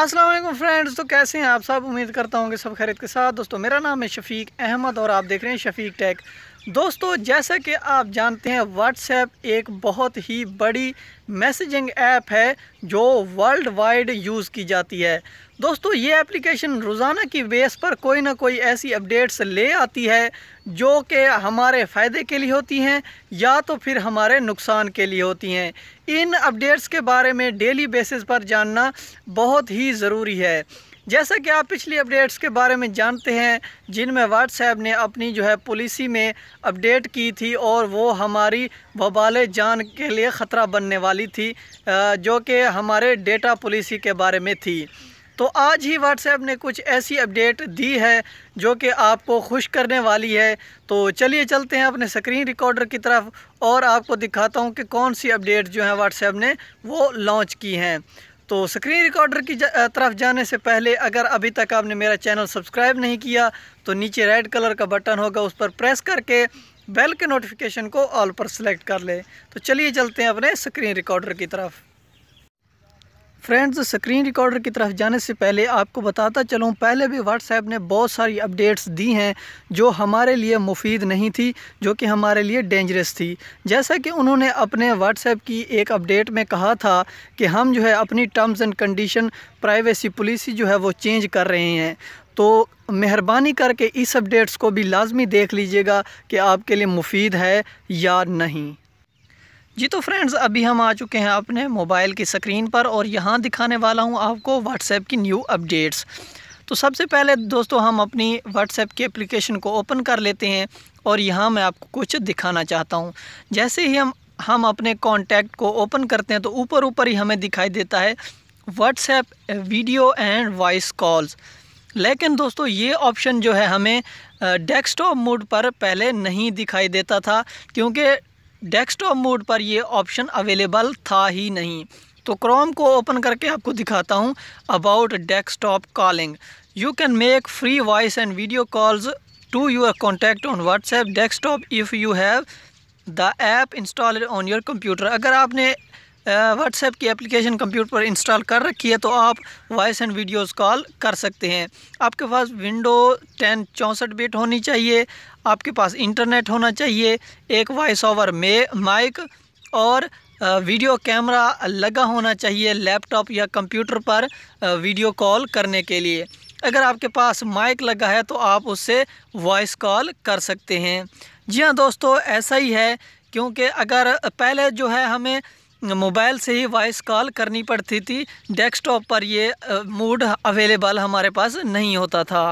अस्सलाम वालेकुम फ्रेंड्स तो कैसे हैं आप सब उम्मीद करता हूँ कि सब खैरियत के साथ दोस्तों मेरा नाम है शफीक अहमद और आप देख रहे हैं शफीक टैक दोस्तों जैसा कि आप जानते हैं व्हाट्सएप एक बहुत ही बड़ी मैसेजिंग ऐप है जो वर्ल्ड वाइड यूज़ की जाती है दोस्तों ये एप्लीकेशन रोज़ाना की बेस पर कोई ना कोई ऐसी अपडेट्स ले आती है जो कि हमारे फ़ायदे के लिए होती हैं या तो फिर हमारे नुकसान के लिए होती हैं इन अपडेट्स के बारे में डेली बेसिस पर जानना बहुत ही ज़रूरी है जैसा कि आप पिछली अपडेट्स के बारे में जानते हैं जिनमें व्हाट्सएप ने अपनी जो है पॉलिसी में अपडेट की थी और वो हमारी वबाल जान के लिए ख़तरा बनने वाली थी जो कि हमारे डेटा पॉलिसी के बारे में थी तो आज ही व्हाट्सएप ने कुछ ऐसी अपडेट दी है जो कि आपको खुश करने वाली है तो चलिए चलते हैं अपने स्क्रीन रिकॉर्डर की तरफ और आपको दिखाता हूँ कि कौन सी अपडेट जो है व्हाट्सएप ने वो लॉन्च की हैं तो स्क्रीन रिकॉर्डर की तरफ जाने से पहले अगर अभी तक आपने मेरा चैनल सब्सक्राइब नहीं किया तो नीचे रेड कलर का बटन होगा उस पर प्रेस करके बेल के नोटिफिकेशन को ऑल पर सेलेक्ट कर ले तो चलिए चलते हैं अपने स्क्रीन रिकॉर्डर की तरफ फ्रेंड्स स्क्रीन रिकॉर्डर की तरफ जाने से पहले आपको बताता चलूँ पहले भी व्हाट्सएप ने बहुत सारी अपडेट्स दी हैं जो हमारे लिए मुफीद नहीं थी जो कि हमारे लिए डेंजरस थी जैसा कि उन्होंने अपने व्हाट्सएप की एक अपडेट में कहा था कि हम जो है अपनी terms and condition privacy policy जो है वो चेंज कर रहे हैं तो मेहरबानी करके इस अपडेट्स को भी लाजमी देख लीजिएगा कि आपके लिए मुफीद है या नहीं जी तो फ्रेंड्स अभी हम आ चुके हैं अपने मोबाइल की स्क्रीन पर और यहाँ दिखाने वाला हूँ आपको व्हाट्सएप की न्यू अपडेट्स तो सबसे पहले दोस्तों हम अपनी व्हाट्सएप की एप्लीकेशन को ओपन कर लेते हैं और यहाँ मैं आपको कुछ दिखाना चाहता हूँ जैसे ही हम हम अपने कॉन्टैक्ट को ओपन करते हैं तो ऊपर ऊपर ही हमें दिखाई देता है WhatsApp video and voice calls लेकिन दोस्तों ये ऑप्शन जो है हमें डेस्कटॉप मोड पर पहले नहीं दिखाई देता था क्योंकि डेस्कटॉप मोड पर ये ऑप्शन अवेलेबल था ही नहीं तो क्रोम को ओपन करके आपको दिखाता हूँ about desktop calling you can make free voice and video calls to your contact on WhatsApp desktop if you have the app install on your computer अगर आपने व्हाट्सएप की एप्लीकेशन कंप्यूटर पर install कर रखी है तो आप वॉइस एंड वीडियोस कॉल कर सकते हैं आपके पास विंडो टेन चौंसठ बिट होनी चाहिए आपके पास इंटरनेट होना चाहिए एक वॉइस ओवर मे माइक और वीडियो कैमरा लगा होना चाहिए लैपटॉप या कंप्यूटर पर वीडियो कॉल करने के लिए अगर आपके पास माइक लगा है तो आप उससे वॉइस कॉल कर सकते हैं जी हाँ दोस्तों ऐसा ही है क्योंकि अगर पहले जो है हमें मोबाइल से ही वॉइस कॉल करनी पड़ती थी डेस्कटॉप पर ये मूड अवेलेबल हमारे पास नहीं होता था